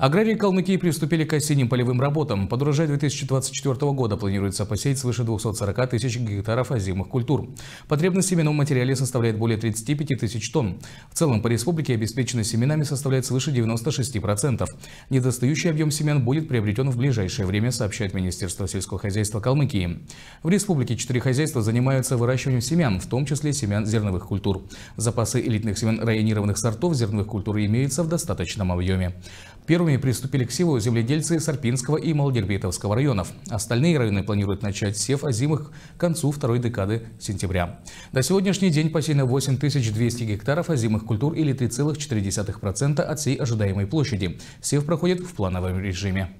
Аграрии Калмыкии приступили к осенним полевым работам. Под урожай 2024 года планируется посеять свыше 240 тысяч гектаров озимых культур. Потребность в семенном материале составляет более 35 тысяч тонн. В целом по республике обеспеченность семенами составляет свыше 96%. Недостающий объем семян будет приобретен в ближайшее время, сообщает Министерство сельского хозяйства Калмыкии. В республике четыре хозяйства занимаются выращиванием семян, в том числе семян зерновых культур. Запасы элитных семян районированных сортов зерновых культур имеются в достаточном объеме. Первыми приступили к севу земледельцы Сарпинского и Малдербитовского районов. Остальные районы планируют начать сев озимых к концу второй декады сентября. До сегодняшний день посеяно 8200 гектаров озимых культур или 3,4% от всей ожидаемой площади. Сев проходит в плановом режиме.